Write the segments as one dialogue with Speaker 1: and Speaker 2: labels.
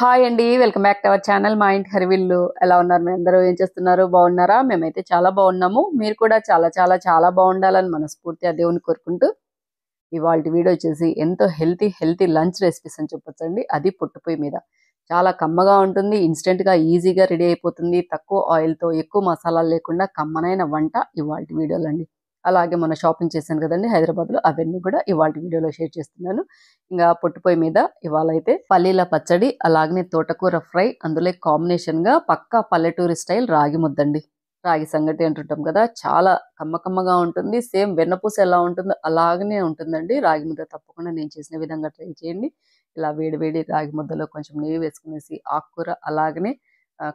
Speaker 1: hi అండి welcome back to our channel Maa Inti హరివిల్లు ఎలా ఉన్నారు మీ అందరూ ఏం చేస్తున్నారు బాగున్నారా మేమైతే చాలా బాగున్నాము మీరు కూడా చాలా చాలా చాలా బాగుండాలని ఆ దేవుని కోరుకుంటూ ఇవాళ వీడియో వచ్చేసి ఎంతో హెల్తీ హెల్తీ లంచ్ రెసిపీస్ అని చెప్పొచ్చండి అది పుట్టుపోయి మీద చాలా కమ్మగా ఉంటుంది ఇన్స్టెంట్గా ఈజీగా రెడీ అయిపోతుంది తక్కువ ఆయిల్తో ఎక్కువ మసాలాలు లేకుండా కమ్మనైన వంట ఇవాళ అండి అలాగే మన షాపింగ్ చేశాను కదండి హైదరాబాద్లో అవన్నీ కూడా ఇవాళ వీడియోలో షేర్ చేస్తున్నాను ఇంకా పొట్టిపోయి మీద ఇవాళ అయితే పల్లీల పచ్చడి అలాగనే తోటకూర ఫ్రై అందులో కాంబినేషన్గా పక్కా పల్లెటూరి స్టైల్ రాగి ముద్దండి రాగి సంగటి అంటుంటాం కదా చాలా కమ్మకమ్మగా ఉంటుంది సేమ్ వెన్నపూస ఎలా ఉంటుందో అలాగనే ఉంటుందండి రాగి ముద్ద తప్పకుండా నేను చేసిన విధంగా ట్రై చేయండి ఇలా వేడి వేడి రాగి ముద్దలో కొంచెం నెయ్యి వేసుకునేసి ఆకుకూర అలాగనే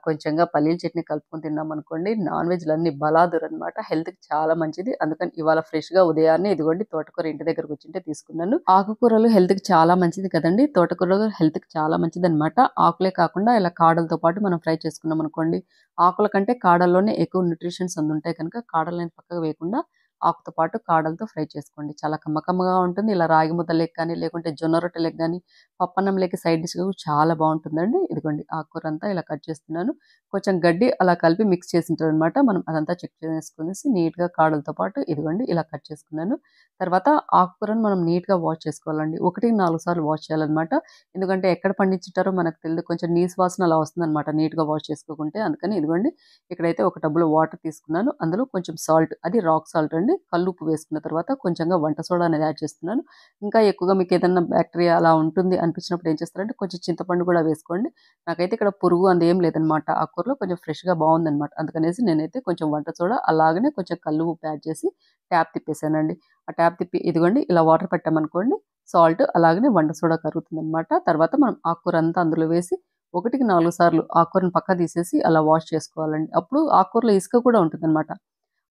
Speaker 1: కొంచెంగా పల్లీల చట్నీ కలుపుకొని తిన్నాం అనుకోండి నాన్ వెజ్లు అన్ని బలాదురు అనమాట హెల్త్కి చాలా మంచిది అందుకని ఇవాళ ఫ్రెష్గా ఉదయాన్నే ఇదిగోండి తోటకూర ఇంటి దగ్గరకు వచ్చింటే తీసుకున్నాను ఆకుకూరలు హెల్త్కి చాలా మంచిది కదండి తోటకూరలు హెల్త్కి చాలా మంచిది అనమాట ఆకులే కాకుండా ఇలా కాడలతో పాటు మనం ఫ్రై చేసుకున్నాం అనుకోండి ఆకుల కంటే కాడల్లోనే ఎక్కువ న్యూట్రిషన్స్ అందుంటాయి కనుక కాడలని పక్కకు వేయకుండా ఆకుతో పాటు కాడలతో ఫ్రై చేసుకోండి చాలా కమ్మకమ్మగా ఉంటుంది ఇలా రాగి ముద్ద లెక్క కానీ లేకుంటే జొన్న రొట్టె లెక్క కానీ పప్పన్నం లెక్క సైడ్ డిష్ చాలా బాగుంటుందండి ఇదిగోండి ఆకుకూర అంతా ఇలా కట్ చేస్తున్నాను కొంచెం గడ్డి అలా కలిపి మిక్స్ చేసింటారు అనమాట మనం అదంతా చెక్ చేసుకునేసి నీట్గా కాడలతో పాటు ఇదిగోండి ఇలా కట్ చేసుకున్నాను తర్వాత ఆకుకూరను మనం నీట్గా వాష్ చేసుకోవాలండి ఒకటి నాలుగు సార్లు వాష్ చేయాలన్నమాట ఎందుకంటే ఎక్కడ పండించుంటారో మనకు తెలియదు కొంచెం నీస్ వాసన అలా వస్తుందన్నమాట నీట్గా వాష్ చేసుకోకుంటే అందుకని ఇదిగోండి ఇక్కడైతే ఒక టబ్బులో వాటర్ తీసుకున్నాను అందులో కొంచెం సాల్ట్ అది రాక్ సాల్ట్ అండి వేసుకొని కల్లుప్పు వేసుకున్న తర్వాత కొంచెంగా వంట సోడా అనేది యాడ్ చేస్తున్నాను ఇంకా ఎక్కువగా మీకు ఏదన్నా బ్యాక్టీరియా అలా ఉంటుంది అనిపించినప్పుడు ఏం చేస్తారంటే కొంచెం చింతపండు కూడా వేసుకోండి నాకైతే ఇక్కడ పురుగు అంత ఏం లేదనమాట ఆ కూరలో కొంచెం ఫ్రెష్గా బాగుందనమాట అందుకనేసి నేనైతే కొంచెం వంట సోడా అలాగనే కొంచెం కల్లు ఉప్పు యాడ్ చేసి ట్యాప్ తిప్పేసానండి ఆ ట్యాప్ తిప్పి ఇదిగోండి ఇలా వాటర్ పెట్టామనుకోండి సాల్ట్ అలాగనే వంట సోడా అనమాట తర్వాత మనం ఆకుకూర అంతా అందులో వేసి ఒకటికి నాలుగు సార్లు ఆకుకూరను పక్క తీసేసి అలా వాష్ చేసుకోవాలండి అప్పుడు ఆకుకూరలో ఇసుక కూడా ఉంటుందన్నమాట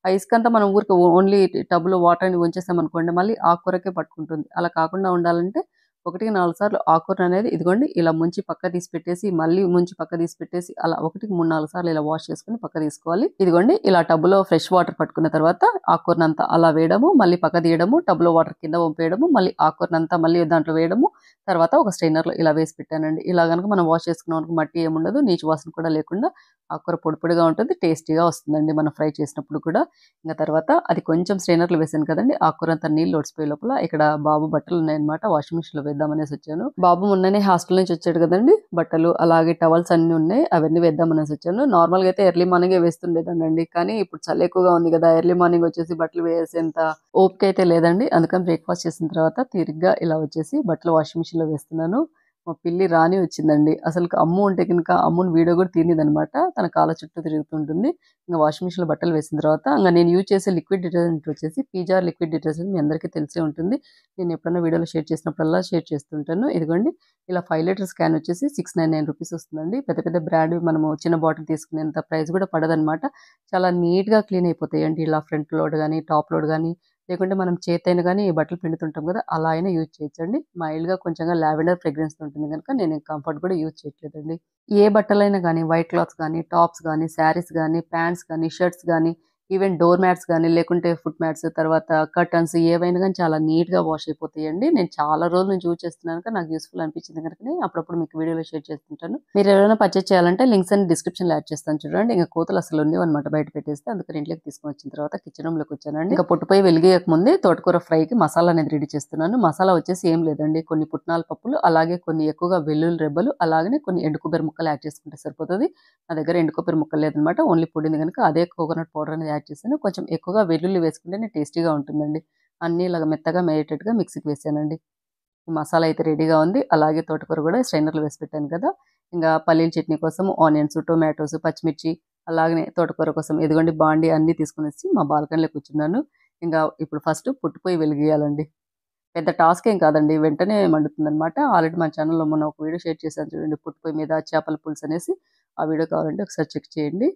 Speaker 1: ఆ ఇసుక అంతా మనం ఊరికి ఓన్లీ టబ్లో ఉంచేస్తాం అనుకోండి మళ్ళీ ఆకుకూరకే పట్టుకుంటుంది అలా కాకుండా ఉండాలంటే ఒకటికి నాలుగు సార్లు ఆకుకూర అనేది ఇదిగోండి ఇలా ముంచి పక్క తీసి పెట్టేసి మళ్ళీ ముంచి పక్క తీసి పెట్టేసి అలా ఒకటికి మూడు నాలుగు సార్లు ఇలా వాష్ చేసుకుని పక్క తీసుకోవాలి ఇదిగోండి ఇలా టబ్లో ఫ్రెష్ వాటర్ పట్టుకున్న తర్వాత ఆకుకూరనంతా అలా వేయడము మళ్ళీ పక్క తీయడము టబ్లో వాటర్ కింద పంపేయడము మళ్ళీ ఆకుకూరనంతా మళ్ళీ దాంట్లో వేయడము తర్వాత ఒక స్ట్రైనర్లో ఇలా వేసి పెట్టానండి ఇలా కనుక మనం వాష్ చేసుకున్న మట్టి ఏముండదు నీచు వాసన కూడా లేకుండా ఆకుకూర పొడి పొడిగా ఉంటుంది టేస్టీగా వస్తుందండి మనం ఫ్రై చేసినప్పుడు కూడా ఇంకా తర్వాత అది కొంచెం స్ట్రైనర్లు వేసాను కదండి ఆకుకూర అంతా నీళ్ళు ఒడిసిపోయే లోపల ఇక్కడ బాబు బట్టలు ఉన్నాయన్నమాట వాషింగ్ మిషన్లో వేద్దామనేసి వచ్చాను బాబు మొన్ననే హాస్టల్ నుంచి వచ్చాడు కదండి బట్టలు అలాగే టవల్స్ అన్నీ ఉన్నాయి అవన్నీ వేద్దామనేసి వచ్చాను నార్మల్గా అయితే ఎర్లీ మార్నింగే వేస్తుండేదండి కానీ ఇప్పుడు చాలా ఎక్కువగా ఉంది కదా ఎర్లీ మార్నింగ్ వచ్చేసి బట్టలు వేసేంత ఓపిక అయితే లేదండి అందుకని బ్రేక్ఫాస్ట్ చేసిన తర్వాత తీరిగ్గా ఇలా వచ్చేసి బట్టలు వాషింగ్ మిషన్ మిషన్లో వేస్తున్నాను మా పిల్లి రాని వచ్చిందండి అసలు అమ్ము ఉంటే కనుక అమ్ముని వీడియో కూడా అనమాట తన కాళ్ళ చుట్టూ తిరుగుతుంటుంది ఇంకా వాషింగ్ మిషన్లో బట్టలు వేసిన తర్వాత ఇంకా నేను యూజ్ చేసే లిక్విడ్ డిటర్జెంట్ వచ్చేసి పీజార్ లిక్విడ్ డిటర్జెంట్ మీ అందరికీ తెలిసే ఉంటుంది నేను ఎప్పుడైనా వీడియోలో షేర్ చేసినప్పుడల్లా షేర్ చేస్తుంటాను ఇదిగోండి ఇలా ఫైవ్ లీటర్ స్కాన్ వచ్చేసి సిక్స్ నైన్ నైన్ రూపీస్ వస్తుందండి పెద్ద పెద్ద బ్రాండ్ మనము చిన్న బాటిల్ తీసుకునేంత ప్రైస్ కూడా పడదనమాట చాలా నీట్గా క్లీన్ అయిపోతాయండి ఇలా ఫ్రంట్ లోడ్ కానీ టాప్ లోడ్ కానీ లేకుంటే మనం చేతైన కానీ బట్టలు పిండుతుంటాం కదా అలా అయినా యూజ్ చేయొచ్చండి మైల్డ్గా కొంచెం లావెండర్ ఫ్రెగ్రెన్స్ ఉంటుంది కనుక నేను కంఫర్ట్ కూడా యూజ్ చేయట్లేదండి ఏ బట్టలైనా కానీ వైట్ క్లాత్స్ కానీ టాప్స్ కానీ శారీస్ కానీ ప్యాంట్స్ కానీ షర్ట్స్ కానీ ఈవెన్ డోర్ మ్యాట్స్ కానీ లేకుంటే ఫుట్ మ్యాట్స్ తర్వాత కర్టన్స్ ఏవైనా కానీ చాలా నీట్గా వాష్ అయిపోతాయండి నేను చాలా రోజులు నుంచి యూజ్ చేస్తున్నాను కనుక నాకు యూస్ఫుల్ అనిపించింది కనుక అప్పుడప్పుడు మీకు వీడియోలో షేర్ చేస్తుంటాను మీరు ఎవరైనా పర్చేస్ చేయాలంటే లింక్స్ అని డిస్క్రిప్షన్లో యాడ్ చేస్తాను చూడండి ఇంకా కోతలు అసలు అనమాట బయట పెట్టేస్తే అందుకని ఇంట్లోకి తీసుకొని వచ్చిన తర్వాత కిచెన్ రూమ్లోకి వచ్చానండి ఇంకా పొట్టుపోయి వెలిగేయక ముందే తోటకూర ఫ్రైకి మసాలా అనేది రెడీ చేస్తున్నాను మసాలా వచ్చేసి ఏం లేదండి కొన్ని పుట్నాల పప్పులు అలాగే కొన్ని ఎక్కువగా వెల్లుల్లి రెబ్బలు అలాగే కొన్ని ఎండు కొబ్బరి ముక్కలు యాడ్ చేసుకుంటే సరిపోతుంది నా దగ్గర ఎండు కొబ్బరి ముక్కలు లేదనమాట ఓన్లీ పొడింది కనుక అదే కోకోనట్ పౌడర్ అనేది యాడ్ కొంచెం ఎక్కువగా వెల్లుల్లి వేసుకుంటేనే టేస్టీగా ఉంటుందండి అన్నీ ఇలాగ మెత్తగా మేయేటట్టుగా మిక్సీకి వేసానండి ఈ మసాలా అయితే రెడీగా ఉంది అలాగే తోటకూర కూడా స్ట్రైనర్లు వేసి పెట్టాను కదా ఇంకా పల్లీల చట్నీ కోసం ఆనియన్స్ టొమాటోస్ పచ్చిమిర్చి అలాగే తోటకూర కోసం ఎదుగుండి బాండి అన్నీ తీసుకుని వచ్చి మా బాల్కనీలో కూర్చున్నాను ఇంకా ఇప్పుడు ఫస్ట్ పుట్టిపోయి వెలిగేయాలండి పెద్ద టాస్క్ ఏం కాదండి వెంటనే మండుతుందనమాట ఆల్రెడీ మా ఛానల్లో మొన్న ఒక వీడియో షేర్ చేశాను చూడండి పుట్టిపోయి మీద చేపల పులుసు అనేసి ఆ వీడియో కావాలంటే ఒకసారి చెక్ చేయండి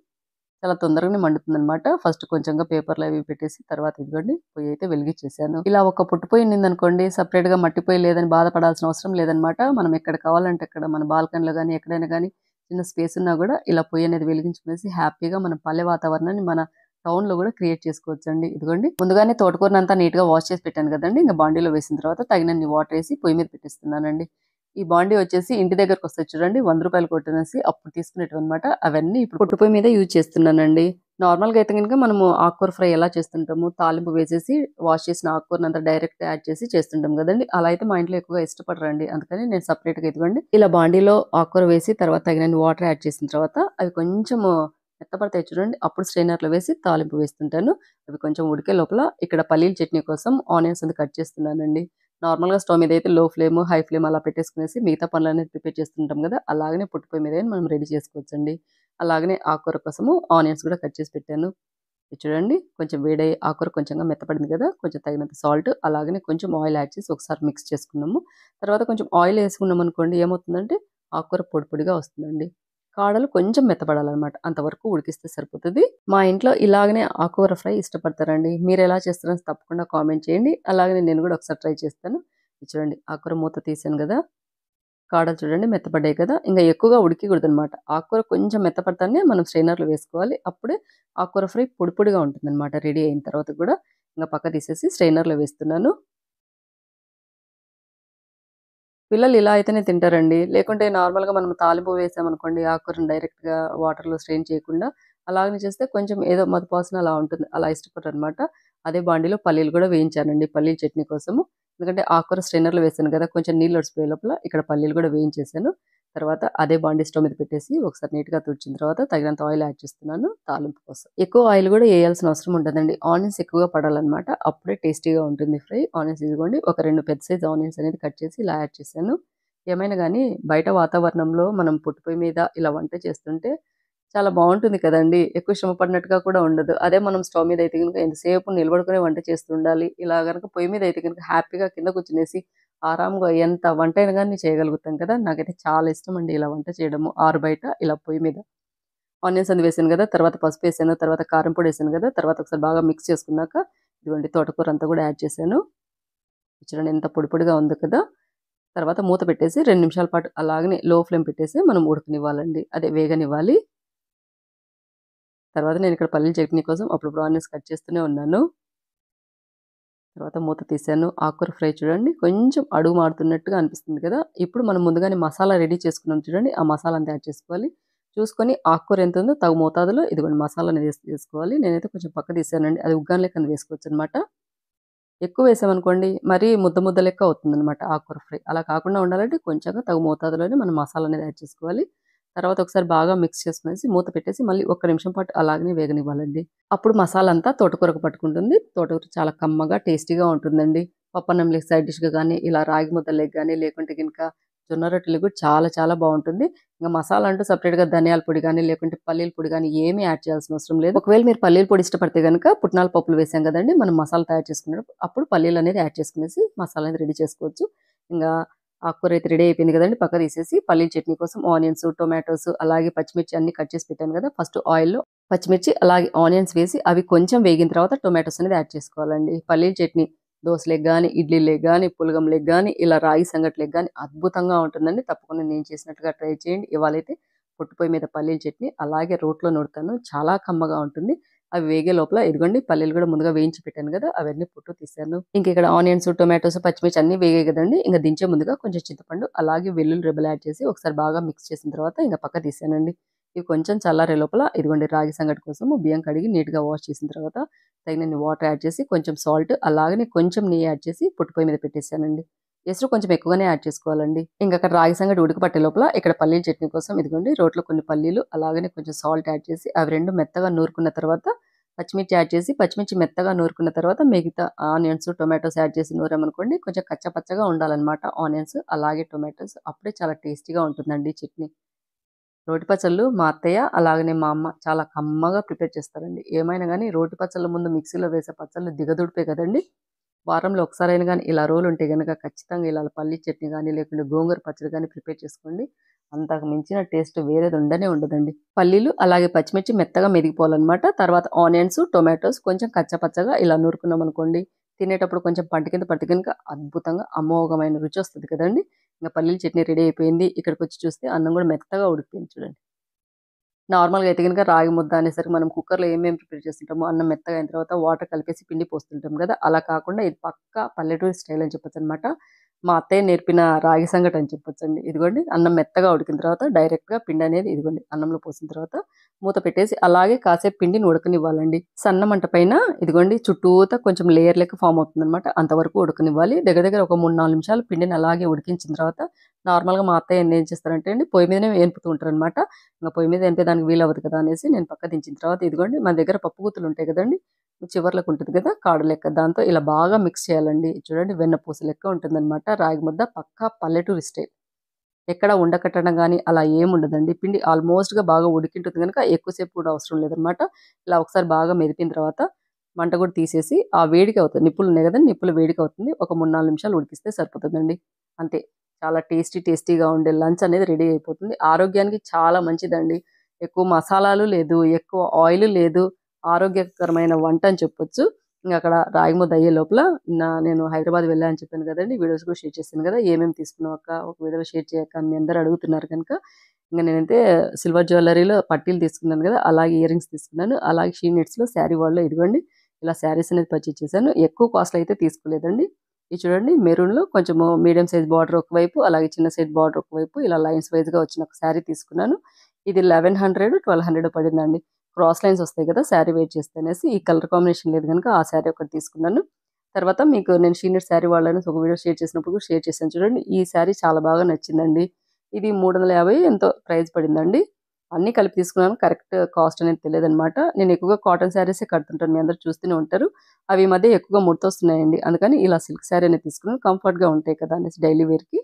Speaker 1: చాలా తొందరగానే మండుతుంది అనమాట ఫస్ట్ కొంచెంగా పేపర్లు అవి పెట్టేసి తర్వాత ఇదిగోండి పొయ్యి అయితే వెలిగించేసాను ఇలా ఒక పొట్టుపోయి అనుకోండి సపరేట్ గా మట్టి పొయ్యి లేదని బాధపడాల్సిన అవసరం లేదనమాట మనం ఎక్కడ కావాలంటే అక్కడ మన బాల్కనీలో కానీ ఎక్కడైనా కానీ చిన్న స్పేస్ ఉన్నా కూడా ఇలా పొయ్యి అనేది వెలిగించుకునేసి హ్యాపీగా మన పల్లె వాతావరణాన్ని మన టౌన్ లో కూడా క్రియేట్ చేసుకోవచ్చండి ఇదిగోండి ముందుగానే తోటకూరనంతా నీట్ గా వాష్ చేసి పెట్టాను కదండి ఇంకా బాండీలో వేసిన తర్వాత తగినన్ని వాటర్ వేసి పొయ్యి మీద పెట్టేస్తున్నానండి ఈ బాండీ వచ్చేసి ఇంటి దగ్గరకు వస్తే చూడండి వంద రూపాయలు కొట్టినేసి అప్పుడు తీసుకునేటివి అనమాట అవన్నీ ఇప్పుడు కొట్టుపోయి మీద యూజ్ చేస్తున్నానండి నార్మల్గా అయితే కనుక మనము ఆకుకూర ఫ్రై ఎలా చేస్తుంటాము తాలింపు వేసేసి వాష్ చేసిన ఆకుకూరని అంతా డైరెక్ట్ యాడ్ చేసి చేస్తుంటాం కదండి అలా అయితే మా ఇంట్లో ఎక్కువగా ఇష్టపడరండి అందుకని నేను సపరేట్గా ఎదుగుండి ఇలా బాండీలో ఆకుకూర వేసి తర్వాత తగినన్ని వాటర్ యాడ్ చేసిన తర్వాత అవి కొంచెం మెత్తపడితే చూడండి అప్పుడు స్ట్రైనర్లో వేసి తాలింపు వేస్తుంటాను అవి కొంచెం ఉడికే లోపల ఇక్కడ పల్లీల చట్నీ కోసం ఆనియన్స్ అది కట్ చేస్తున్నానండి నార్మల్గా స్టవ్ మీద అయితే లో ఫ్లేమ్ హై ఫ్లేమ్ అలా పెట్టేసుకునేసి మిగతా పనులు అనేది ప్రిపేర్ చేస్తుంటాం కదా అలాగనే పుట్టిపోయి మీద మనం రెడీ చేసుకోవచ్చండి అలాగనే ఆకుకూర కోసము ఆనియన్స్ కూడా కట్ చేసి పెట్టాను చూడండి కొంచెం వేడై ఆకుకూర కొంచెంగా మెత్తపడింది కదా కొంచెం తగినంత సాల్ట్ అలాగనే కొంచెం ఆయిల్ యాడ్ చేసి ఒకసారి మిక్స్ చేసుకున్నాము తర్వాత కొంచెం ఆయిల్ వేసుకున్నాం అనుకోండి ఏమవుతుందంటే ఆకుకూర పొడి పొడిగా వస్తుందండి కాడలు కొంచెం మెత్తపడాలన్నమాట అంతవరకు ఉడికిస్తే సరిపోతుంది మా ఇంట్లో ఇలాగనే ఆకుకూర ఫ్రై ఇష్టపడతారండి మీరు ఎలా చేస్తారని తప్పకుండా కామెంట్ చేయండి అలాగనే నేను కూడా ఒకసారి ట్రై చేస్తాను చూడండి ఆకుకూర మూత తీసాను కదా కాడలు చూడండి మెత్తపడ్డాయి కదా ఇంకా ఎక్కువగా ఉడికకూడదు అనమాట ఆకుకూర కొంచెం మెత్తపడతానే మనం స్ట్రైనర్లు వేసుకోవాలి అప్పుడే ఆకుకూర ఫ్రై పొడి పొడిగా ఉంటుంది రెడీ అయిన తర్వాత కూడా ఇంకా పక్క తీసేసి స్ట్రైనర్లో వేస్తున్నాను పిల్లలు ఇలా అయితేనే తింటారండి లేకుంటే నార్మల్గా మనం తాలింపు వేసామనుకోండి ఆకుకూరను డైరెక్ట్గా వాటర్లో స్ట్రెయిన్ చేయకుండా అలాగనే చేస్తే కొంచెం ఏదో మధుపాసన అలా ఉంటుంది అలా ఇష్టపడరు అనమాట అదే బాండీలో పల్లీలు కూడా వేయించానండి పల్లీల చట్నీ కోసము ఎందుకంటే ఆకుకూర స్ట్రైనర్లు వేసాను కదా కొంచెం నీళ్ళు ఒడిసిపోయే లోపల ఇక్కడ పల్లీలు కూడా వేయించేసాను తర్వాత అదే బాండి స్టవ్ మీద పెట్టేసి ఒకసారి నీట్గా తుడిచిన తర్వాత తగినంత ఆయిల్ యాడ్ చేస్తున్నాను తాలింపు కోసం ఎక్కువ ఆయిల్ కూడా వేయాల్సిన అవసరం ఉండదండి ఆనియన్స్ ఎక్కువగా పడాలన్నమాట అప్పుడే టేస్టీగా ఉంటుంది ఫ్రై ఆనియన్స్ ఇదిగోండి ఒక రెండు పెద్ద సైజ్ ఆనియన్స్ అనేది కట్ చేసి ఇలా యాడ్ చేశాను ఏమైనా కానీ బయట వాతావరణంలో మనం పొట్టిపోయి మీద ఇలా వంట చేస్తుంటే చాలా బాగుంటుంది కదండి ఎక్కువ శ్రమ పడినట్టుగా కూడా ఉండదు అదే మనం స్టవ్ మీద అయితే కనుక ఎంతసేపు నిలబడుకునే వంట చేస్తుండాలి ఇలా కనుక పొయ్యి మీద అయితే కనుక హ్యాపీగా కింద కూర్చునేసి ఆరాంగా ఎంత వంట అయినా కానీ చేయగలుగుతాం కదా నాకైతే చాలా ఇష్టం అండి ఇలా వంట చేయడము ఆరు బయట ఇలా పొయ్యి మీద ఆనియన్స్ అది వేసాను కదా తర్వాత పసుపు వేసాను తర్వాత కారం పొడి వేసాను కదా తర్వాత ఒకసారి బాగా మిక్స్ చేసుకున్నాక ఇదిగోండి తోటకూర అంతా కూడా యాడ్ చేశాను చూడండి ఎంత పొడి పొడిగా ఉంది కదా తర్వాత మూత పెట్టేసి రెండు నిమిషాల పాటు అలాగనే లో ఫ్లేమ్ పెట్టేసి మనం ఉడకనివ్వాలండి అదే వేగనివ్వాలి తర్వాత నేను ఇక్కడ పల్లీల చట్నీ కోసం అప్పుడు ఆనియన్స్ కట్ చేస్తూనే ఉన్నాను తర్వాత మూత తీసాను ఆకుకూర ఫ్రై చూడండి కొంచెం అడుగు మాడుతున్నట్టుగా అనిపిస్తుంది కదా ఇప్పుడు మనం ముందుగానే మసాలా రెడీ చేసుకున్నాం చూడండి ఆ మసాలా అంతా యాడ్ చేసుకోవాలి చూసుకొని ఆకుకూర ఎంత ఉందో తగు మోతాదులో ఇదిగోండి మసాలా అనేది తీసుకోవాలి నేనైతే కొంచెం పక్క తీసానండి అది ఉగ్గాన లెక్క వేసుకోవచ్చు అనమాట ఎక్కువ వేసామనుకోండి మరీ ముద్ద ముద్ద లెక్క అవుతుందన్నమాట ఆకుకూర ఫ్రై అలా కాకుండా ఉండాలంటే కొంచెంగా తగు మోతాదులోనే మనం మసాలా అనేది యాడ్ చేసుకోవాలి తర్వాత ఒకసారి బాగా మిక్స్ చేసుకునేసి మూత పెట్టేసి మళ్ళీ ఒక్క నిమిషం పాటు అలాగనే వేగనివ్వాలండి అప్పుడు మసాలా అంతా తోటకూరకు పట్టుకుంటుంది తోటకూర చాలా కమ్మగా టేస్టీగా ఉంటుందండి పప్పన్నంలకి సైడ్ డిష్గా కానీ ఇలా రాగి ముద్దలకి కానీ లేకుంటే కనుక జొన్న రొట్టెలు కూడా చాలా చాలా బాగుంటుంది ఇంకా మసాలా అంటూ సపరేట్గా ధనియాల పొడి కానీ లేకుంటే పల్లీల పొడి కానీ ఏమీ యాడ్ చేయాల్సిన అవసరం లేదు ఒకవేళ మీరు పల్లీల పొడి ఇష్టపడితే కనుక పుట్నాల పప్పులు వేసాం కదండి మనం మసాలా తయారు చేసుకున్నప్పుడు అప్పుడు పల్లీలు అనేది యాడ్ చేసుకునేసి మసాలా అనేది రెడీ చేసుకోవచ్చు ఇంకా ఆకుకూర అయితే రెడీ అయిపోయింది కదండి పక్క తీసేసి పల్లీల చట్నీ కోసం ఆనియన్స్ టొమాటోస్ అలాగే పచ్చిమిర్చి అన్ని కట్ చేసి పెట్టాను కదా ఫస్ట్ ఆయిల్లో పచ్చిమిర్చి అలాగే ఆనియన్స్ వేసి అవి కొంచెం వేగిన తర్వాత టొమాటోస్ అనేది యాడ్ చేసుకోవాలండి పల్లీల చట్నీ దోశలకు కానీ ఇడ్లీలకు కానీ పులగంలకు కానీ ఇలా రాగి సంగట్లకు కానీ అద్భుతంగా ఉంటుందండి తప్పకుండా నేను చేసినట్టుగా ట్రై చేయండి ఇవాళైతే పొట్టుపొయ్యి మీద పల్లీల చట్నీ అలాగే రోట్లో నొడతాను చాలా కమ్మగా ఉంటుంది అవి వేగే లోపల ఇదిగోండి పల్లీలు కూడా ముందుగా వేయించి పెట్టాను కదా అవన్నీ పుట్టు తీసాను ఇంకా ఇక్కడ ఆనియన్స్ టొమాటోస్ పచ్చిమిర్చి అన్ని వేగే కదండి ఇంకా దించే ముందుగా కొంచెం చింతపండు అలాగే వెల్లుల్లి రెబ్బలు యాడ్ చేసి ఒకసారి బాగా మిక్స్ చేసిన తర్వాత ఇంకా పక్క తీసానండి ఇవి కొంచెం చల్లారే లోపల ఇదిగోండి రాగి సంగటి కోసం బియ్యం కడిగి నీట్గా వాష్ చేసిన తర్వాత తగినన్ని వాటర్ యాడ్ చేసి కొంచెం సాల్ట్ అలాగనే కొంచెం నెయ్యి యాడ్ చేసి పొట్టిపోయి మీద పెట్టేశానండి ఎసురు కొంచెం ఎక్కువగానే యాడ్ చేసుకోవాలండి ఇంకా అక్కడ రాగి సంగటి ఉడికి పట్టే లోపల ఇక్కడ పల్లీల చట్నీ కోసం ఇదిగోండి రోట్లో కొన్ని పల్లీలు అలాగనే కొంచెం సాల్ట్ యాడ్ చేసి అవి రెండు మెత్తగా నూరుకున్న తర్వాత పచ్చిమిర్చి యాడ్ చేసి పచ్చిమిర్చి మెత్తగా నూరుకున్న తర్వాత మిగతా ఆనియన్స్ టొమాటోస్ యాడ్ చేసి నూరామనుకోండి కొంచెం కచ్చపచ్చగా ఉండాలన్నమాట ఆనియన్స్ అలాగే టొమాటోస్ అప్పుడే చాలా టేస్టీగా ఉంటుందండి చట్నీ రోటి పచ్చళ్ళు మా అత్తయ్య అలాగనే మా అమ్మ చాలా కమ్మగా ప్రిపేర్ చేస్తారండి ఏమైనా కానీ రోటి పచ్చళ్ళ ముందు మిక్సీలో వేసే పచ్చళ్ళు దిగదుడిపే కదండి వారంలో ఒకసారైనా కానీ ఇలా రోలు ఉంటే కనుక ఖచ్చితంగా ఇలా పల్లి చట్నీ కానీ లేకుంటే గోంగూర పచ్చడి కానీ ప్రిపేర్ చేసుకోండి అంతకు మించిన టేస్ట్ వేరేది ఉండనే ఉండదండి పల్లీలు అలాగే పచ్చిమిర్చి మెత్తగా మెదిగిపోవాలన్నమాట తర్వాత ఆనియన్స్ టొమాటోస్ కొంచెం కచ్చపచ్చగా ఇలా నూరుకున్నాం అనుకోండి తినేటప్పుడు కొంచెం పంట కింద పట్టి కనుక అద్భుతంగా అమోఘమైన రుచి వస్తుంది కదండి ఇంకా పల్లీల చట్నీ రెడీ అయిపోయింది ఇక్కడికి వచ్చి చూస్తే అన్నం కూడా మెత్తగా ఉడికిపోయింది చూడండి నార్మల్గా అయితే కనుక రాగి ముద్ద అనేసరికి మనం కుక్కర్లో ఏమేమి ప్రిపేర్ చేస్తుంటామో అన్నం మెత్తగా అయిన తర్వాత వాటర్ కలిపేసి పిండి పోస్తుంటాం కదా అలా కాకుండా ఇది పక్క పల్లెటూరు స్టైల్ అని చెప్పొచ్చు అనమాట మా అత్తయ్య నేర్పిన రాగి సంగటి అని చెప్పొచ్చండి ఇదిగోండి అన్నం మెత్తగా ఉడికిన తర్వాత డైరెక్ట్గా పిండి అనేది ఇదిగోండి అన్నంలో పోసిన తర్వాత మూత పెట్టేసి అలాగే కాసేపు పిండిని ఉడకనివ్వాలండి సన్న మంట పైన ఇదిగోండి చుట్టూత కొంచెం లేయర్ లెక్క ఫామ్ అవుతుంది అనమాట అంతవరకు ఉడకనివ్వాలి దగ్గర దగ్గర ఒక మూడు నాలుగు నిమిషాలు పిండిని అలాగే ఉడికించిన తర్వాత నార్మల్గా మా అత్తయ్య ఏం చేస్తారంటే అండి పొయ్యి మీదనే వేపుతూ ఉంటారు అనమాట ఇంకా పొయ్యి మీద వేపే దానికి వీలు అవ్వదు కదా అనేసి నేను పక్క దించిన తర్వాత ఇదిగోండి మన దగ్గర పప్పు గుత్తులు ఉంటాయి కదండి చివర్లకు ఉంటుంది కదా కాడ లెక్క దాంతో ఇలా బాగా మిక్స్ చేయాలండి చూడండి వెన్నపూస లెక్క ఉంటుందన్నమాట రాగి ముద్ద పక్క పల్లెటూరి స్టైల్ ఎక్కడ ఉండకట్టడం కానీ అలా ఏముండదండి పిండి ఆల్మోస్ట్గా బాగా ఉడికింటుంది కనుక ఎక్కువసేపు కూడా అవసరం లేదనమాట ఇలా ఒకసారి బాగా మెదిపిన తర్వాత మంట కూడా తీసేసి ఆ వేడికి అవుతుంది నిప్పులు ఉన్నాయి కదా నిప్పులు వేడికి అవుతుంది ఒక మూడు నాలుగు నిమిషాలు ఉడికిస్తే సరిపోతుందండి అంతే చాలా టేస్టీ టేస్టీగా ఉండే లంచ్ అనేది రెడీ అయిపోతుంది ఆరోగ్యానికి చాలా మంచిదండి ఎక్కువ మసాలాలు లేదు ఎక్కువ ఆయిల్ లేదు ఆరోగ్యకరమైన వంట అని చెప్పొచ్చు ఇంకా అక్కడ రాగిమూద అయ్యే లోపల నా నేను హైదరాబాద్ వెళ్ళా అని చెప్పాను కదండి వీడియోస్ కూడా షేర్ చేశాను కదా ఏమేమి అక్క ఒక వీడియో షేర్ చేయక మీ అందరూ అడుగుతున్నారు కనుక ఇంకా నేనైతే సిల్వర్ జ్యువెలరీలో పట్టీలు తీసుకున్నాను కదా అలాగే ఇయర్ రింగ్స్ తీసుకున్నాను అలాగే షీ నెట్స్లో శారీ వాళ్ళు ఇదిగోండి ఇలా శారీస్ అనేది పర్చేజ్ చేశాను ఎక్కువ కాస్ట్లో అయితే తీసుకోలేదండి ఇది చూడండి మెరూన్లో కొంచెము మీడియం సైజ్ బార్డర్ ఒకవైపు అలాగే చిన్న సైజ్ బార్డర్ ఒకవైపు ఇలా లైన్స్ వైజ్గా వచ్చిన ఒక శారీ తీసుకున్నాను ఇది లెవెన్ హండ్రెడ్ ట్వెల్వ్ హండ్రెడ్ పడిందండి క్రాస్ లైన్స్ వస్తాయి కదా శారీ వెయిట్ చేస్తే అనేసి ఈ కలర్ కాంబినేషన్ లేదు కనుక ఆ శారీ ఒకటి తీసుకున్నాను తర్వాత మీకు నేను షీనియర్ శారీ వాళ్ళని ఒక వీడియో షేర్ చేసినప్పుడు షేర్ చేశాను చూడండి ఈ శారీ చాలా బాగా నచ్చిందండి ఇది మూడు ఎంతో ప్రైస్ పడిందండి అన్నీ కలిపి తీసుకున్నాను కరెక్ట్ కాస్ట్ అనేది అనమాట నేను ఎక్కువగా కాటన్ శారీసే కడుతుంటాను మీ అందరు చూస్తూనే ఉంటారు అవి మధ్య ఎక్కువగా ముడుతొస్తున్నాయండి అందుకని ఇలా సిల్క్ శారీ అనేది తీసుకున్నాను కంఫర్ట్గా ఉంటాయి కదా అనేసి డైలీ వేర్కి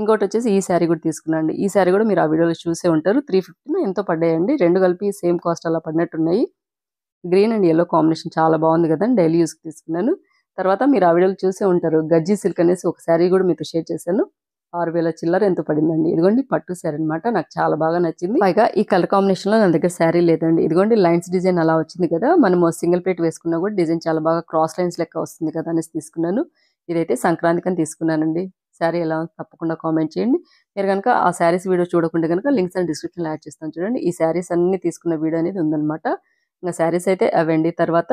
Speaker 1: ఇంకోటి వచ్చేసి ఈ శారీ కూడా తీసుకున్నాను ఈ శారీ కూడా మీరు ఆ వీడియోలో చూసే ఉంటారు త్రీ ఫిఫ్టీన ఎంతో పడ్డాయండి రెండు కలిపి సేమ్ కాస్ట్ అలా పడినట్టున్నాయి గ్రీన్ అండ్ ఎల్లో కాంబినేషన్ చాలా బాగుంది కదండి డైలీ యూస్కి తీసుకున్నాను తర్వాత మీరు ఆ వీడియోలు చూసే ఉంటారు గజ్జీ సిల్క్ అనేసి ఒక శారీ కూడా మీతో షేర్ చేశాను ఆరు వేల చిల్లర ఎంత పడిందండి ఇదిగోండి పట్టు శారీ అనమాట నాకు చాలా బాగా నచ్చింది పైగా ఈ కలర్ కాంబినేషన్ లో నా దగ్గర శారీ లేదండి ఇదిగోండి లైన్స్ డిజైన్ అలా వచ్చింది కదా మనము సింగిల్ ప్లేట్ వేసుకున్నా కూడా డిజైన్ చాలా బాగా క్రాస్ లైన్స్ లెక్క వస్తుంది కదా అనేసి తీసుకున్నాను ఇదైతే సంక్రాంతికి అని తీసుకున్నానండి శారీ ఎలా తప్పకుండా కామెంట్ చేయండి మీరు కనుక ఆ శారీస్ వీడియో చూడకుండా కనుక లింక్స్ అండ్ డిస్క్రిప్షన్ యాడ్ చేస్తాను చూడండి ఈ శారీస్ అన్ని తీసుకున్న వీడియో అనేది ఉందన్నమాట ఇంకా శారీస్ అయితే అవండి తర్వాత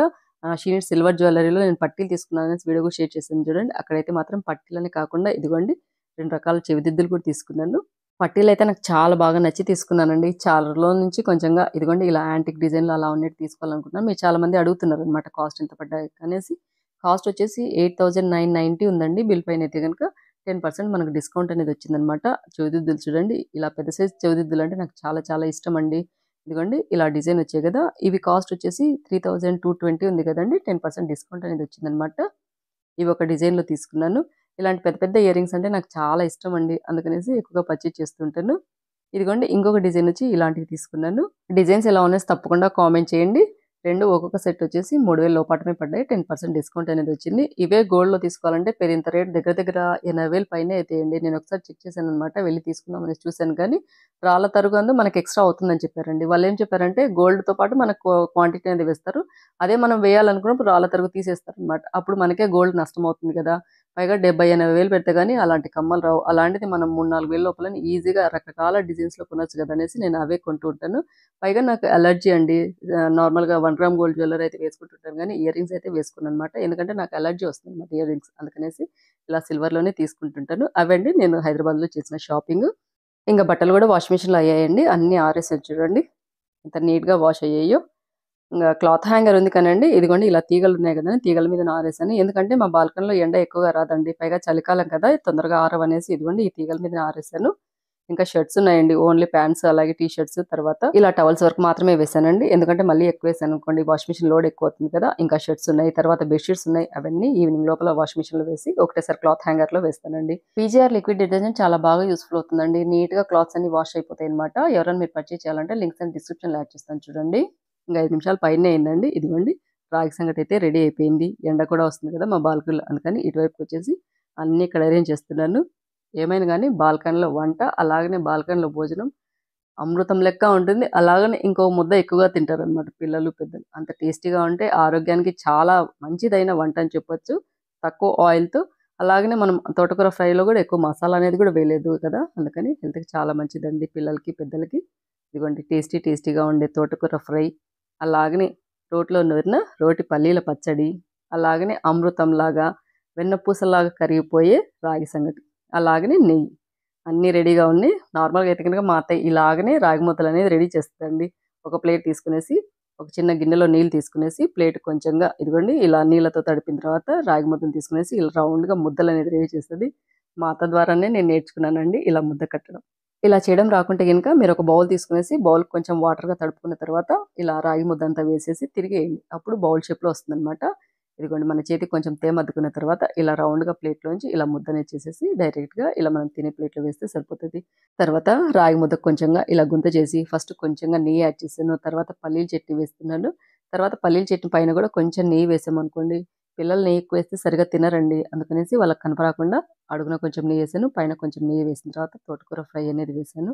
Speaker 1: షీనిట్ సిల్వర్ జ్యువెలరీలో నేను పట్టీలు తీసుకున్నాను అనేసి వీడియో కూడా షేర్ చేశాను చూడండి అక్కడైతే మాత్రం పట్టీలని కాకుండా ఇదిగోండి రెండు రకాల చెవిదిద్దులు కూడా తీసుకున్నాను పట్టీలు అయితే నాకు చాలా బాగా నచ్చి తీసుకున్నానండి చాలా రోజుల నుంచి కొంచెంగా ఇదిగోండి ఇలా యాంటిక్ డిజైన్లు అలా ఉన్నట్టు తీసుకోవాలనుకుంటున్నాను మీరు చాలా మంది అడుగుతున్నారు అనమాట కాస్ట్ ఎంత పడ్డాయి అనేసి కాస్ట్ వచ్చేసి ఎయిట్ నైన్ ఉందండి బిల్ పైన అయితే కనుక టెన్ పర్సెంట్ మనకు డిస్కౌంట్ అనేది వచ్చిందనమాట చెవిదిద్దులు చూడండి ఇలా పెద్ద సైజ్ చెవిదిద్దులు అంటే నాకు చాలా చాలా ఇష్టం అండి ఇదిగోండి ఇలా డిజైన్ వచ్చాయి కదా ఇవి కాస్ట్ వచ్చేసి త్రీ ఉంది కదండి టెన్ డిస్కౌంట్ అనేది వచ్చిందనమాట ఇవి ఒక డిజైన్లో తీసుకున్నాను ఇలాంటి పెద్ద పెద్ద ఇయర్ రింగ్స్ అంటే నాకు చాలా ఇష్టం అండి అందుకనేసి ఎక్కువగా పర్చేజ్ చేస్తుంటాను ఇదిగోండి ఇంకొక డిజైన్ వచ్చి ఇలాంటివి తీసుకున్నాను డిజైన్స్ ఎలా ఉన్నాయో తప్పకుండా కామెంట్ చేయండి రెండు ఒక్కొక్క సెట్ వచ్చేసి మూడు వేలు లోపాటమే పడ్డాయి టెన్ పర్సెంట్ డిస్కౌంట్ అనేది వచ్చింది ఇవే గోల్డ్లో తీసుకోవాలంటే పెరింత రేట్ దగ్గర దగ్గర ఎనభై వేలు పైన అయితే అండి నేను ఒకసారి చెక్ చేశాను అనమాట వెళ్ళి అనేసి చూశాను కానీ రాళ్ళ తరుగు మనకి ఎక్స్ట్రా అవుతుందని చెప్పారండి వాళ్ళు ఏం చెప్పారంటే గోల్డ్తో పాటు మనకు క్వాంటిటీ అనేది వేస్తారు అదే మనం వేయాలనుకున్నప్పుడు రాళ్ళ తరుగు తీసేస్తారు అనమాట అప్పుడు మనకే గోల్డ్ నష్టం అవుతుంది కదా పైగా డెబ్బై ఎనభై వేలు పెడితే కానీ అలాంటి కమ్మలు రావు అలాంటిది మనం మూడు నాలుగు వేల లోపల ఈజీగా రకరకాల డిజైన్స్లో కొనొచ్చు కదా అనేసి నేను అవే కొంటూ ఉంటాను పైగా నాకు అలర్జీ అండి నార్మల్గా వన్ గ్రామ్ గోల్డ్ జ్యువెలర్ అయితే వేసుకుంటుంటాను కానీ ఇయర్ రింగ్స్ అయితే వేసుకున్నాను అనమాట ఎందుకంటే నాకు అలర్జీ వస్తుంది అనమాట ఇయర్ రింగ్స్ అందుకనేసి ఇలా సిల్వర్లోనే తీసుకుంటుంటాను అవండి నేను హైదరాబాద్లో చేసిన షాపింగ్ ఇంకా బట్టలు కూడా వాషింగ్ మిషన్లో అయ్యాయండి అన్నీ ఆరేసారు చూడండి ఎంత నీట్గా వాష్ అయ్యాయో ఇంకా క్లాత్ హ్యాంగర్ ఉంది కానండి ఇదిగోండి ఇలా తీగలు ఉన్నాయి కదండి తీగల మీద ఆరేసాను ఎందుకంటే మా బాల్కనీలో ఎండ ఎక్కువగా రాదండి పైగా చలికాలం కదా తొందరగా ఆరవనేసి ఇదిగోండి ఈ తీగల మీద ఆరేసాను ఇంకా షర్ట్స్ ఉన్నాయండి ఓన్లీ ప్యాంట్స్ అలాగే టీ షర్ట్స్ తర్వాత ఇలా టవల్స్ వరకు మాత్రమే వేసానండి ఎందుకంటే మళ్ళీ ఎక్కువ వేసాను అనుకోండి వాషింగ్ మిషన్ లోడ్ ఎక్కువ అవుతుంది కదా ఇంకా షర్ట్స్ ఉన్నాయి తర్వాత బెడ్షీట్స్ ఉన్నాయి అవన్నీ ఈవినింగ్ లోపల వాషింగ్ మిషన్ లో వేసి ఒకటేసారి క్లాత్ హ్యాంగర్ లో వేస్తానండి పీజీఆర్ లిక్విడ్ డిటర్జెంట్ చాలా బాగా యూస్ఫుల్ అవుతుందండి నీట్ గా క్లాత్స్ అన్ని వాష్ అయిపోతాయి అనమాట ఎవరైనా మీరు పర్చేజ్ చేయాలంటే లింక్స్ అండ్ డిస్క్రిప్షన్ లో యాడ్ చేస్తాను చూడండి ఇంకా ఐదు నిమిషాలు పైన అయిందండి ఇదిగోండి రాగి సంగటి అయితే రెడీ అయిపోయింది ఎండ కూడా వస్తుంది కదా మా బాల్కనీలో అందుకని ఇటువైపు వచ్చేసి అన్నీ ఇక్కడ అరేంజ్ చేస్తున్నాను ఏమైనా కానీ బాల్కనీలో వంట అలాగనే బాల్కనీలో భోజనం అమృతం లెక్క ఉంటుంది అలాగనే ఇంకో ముద్ద ఎక్కువగా తింటారు అనమాట పిల్లలు పెద్దలు అంత టేస్టీగా ఉంటే ఆరోగ్యానికి చాలా మంచిదైన వంట అని చెప్పొచ్చు తక్కువ ఆయిల్తో అలాగనే మనం తోటకూర ఫ్రైలో కూడా ఎక్కువ మసాలా అనేది కూడా వేయలేదు కదా అందుకని హెల్త్కి చాలా మంచిదండి పిల్లలకి పెద్దలకి ఇదిగోండి టేస్టీ టేస్టీగా ఉండే తోటకూర ఫ్రై అలాగనే రోట్లో నూరిన రోటి పల్లీల పచ్చడి అలాగనే అమృతంలాగా వెన్నపూసలాగా కరిగిపోయే రాగి సంగటి అలాగనే నెయ్యి అన్నీ రెడీగా ఉన్నాయి నార్మల్గా అయితే కనుక మా అత్తయ్య ఇలాగనే రాగి ముద్దలు అనేది రెడీ చేస్తుందండి ఒక ప్లేట్ తీసుకునేసి ఒక చిన్న గిన్నెలో నీళ్ళు తీసుకునేసి ప్లేట్ కొంచెంగా ఇదిగోండి ఇలా నీళ్ళతో తడిపిన తర్వాత రాగి ముద్దలు తీసుకునేసి ఇలా రౌండ్గా ముద్దలు అనేది రెడీ చేస్తుంది మా అత్త ద్వారానే నేను నేర్చుకున్నానండి ఇలా ముద్ద కట్టడం ఇలా చేయడం రాకుంటే కనుక మీరు ఒక బౌల్ తీసుకునేసి బౌల్ కొంచెం వాటర్గా తడుపుకున్న తర్వాత ఇలా రాగి ముద్ద అంతా వేసేసి తిరిగి వేయండి అప్పుడు బౌల్ షేప్లో వస్తుందన్నమాట ఇదిగోండి మన చేతికి కొంచెం తేమ అద్దుకున్న తర్వాత ఇలా రౌండ్గా ప్లేట్లోంచి ఇలా ముద్దనే చేసేసి డైరెక్ట్గా ఇలా మనం తినే ప్లేట్లో వేస్తే సరిపోతుంది తర్వాత రాగి ముద్ద కొంచెంగా ఇలా గుంత చేసి ఫస్ట్ కొంచెంగా నెయ్యి యాడ్ చేసాను తర్వాత పల్లీల చట్నీ వేస్తున్నాను తర్వాత పల్లీల చట్నీ పైన కూడా కొంచెం నెయ్యి వేసామనుకోండి పిల్లలు నెయ్యి ఎక్కువ వేస్తే సరిగా తినరండి అందుకనేసి వాళ్ళకి కనపరాకుండా అడుగున కొంచెం నెయ్యి వేసాను పైన కొంచెం నెయ్యి వేసిన తర్వాత తోటకూర ఫ్రై అనేది వేసాను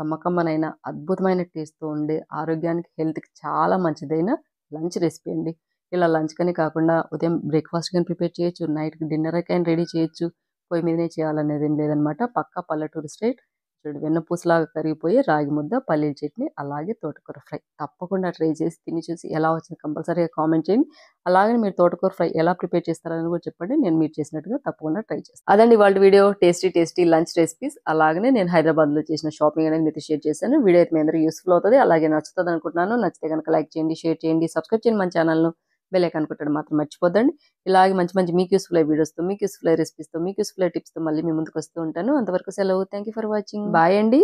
Speaker 1: కమ్మకమ్మనైన అద్భుతమైన టేస్ట్తో ఉండే ఆరోగ్యానికి హెల్త్కి చాలా మంచిదైన లంచ్ రెసిపీ అండి ఇలా లంచ్ కానీ కాకుండా ఉదయం బ్రేక్ఫాస్ట్ కానీ ప్రిపేర్ చేయొచ్చు నైట్కి డిన్నర్ కానీ రెడీ చేయొచ్చు పొయ్యి మీదనే చేయాలనేది ఏం లేదనమాట పక్క పల్లెటూరు స్ట్రీట్ చూడు వెన్నపూసలాగా కరిగిపోయి రాగి ముద్ద పల్లీల చట్నీ అలాగే తోటకూర ఫ్రై తప్పకుండా ట్రై చేసి తిని చూసి ఎలా వచ్చింది కంపల్సరీగా కామెంట్ చేయండి అలాగే మీరు తోటకూర ఫ్రై ఎలా ప్రిపేర్ చేస్తారని కూడా చెప్పండి నేను మీరు చేసినట్టుగా తప్పకుండా ట్రై చేస్తాను అదండి వాళ్ళ video tasty tasty lunch recipes అలాగే నేను హైదరాబాద్లో చేసిన షాపింగ్ అనేది మీతో షేర్ చేశాను వీడియో అయితే మీ అందరూ యూస్ఫుల్ అవుతుంది అలాగే నచ్చుతుంది అనుకుంటున్నాను నచ్చితే కనుక లైక్ చేయండి షేర్ చేయండి సబ్స్క్రైబ్ చేయండి మన ఛానల్ను బెలైకాన్ కొట్టడం మాత్రం మర్చిపోదండి ఇలాగే మంచి మంచి మీకు యూస్ఫుల్ అయ్యే వీడియోస్తో మీకు యూస్ఫుల్ అయ్యే రెసిపీస్తో మీకు యూస్ఫుల్ అయ్యే టిప్స్తో మళ్ళీ మీ ముందుకు వస్తూ ఉంటాను అంతవరకు సెలవు థ్యాంక్ ఫర్ వాచింగ్ బాయ్ అండి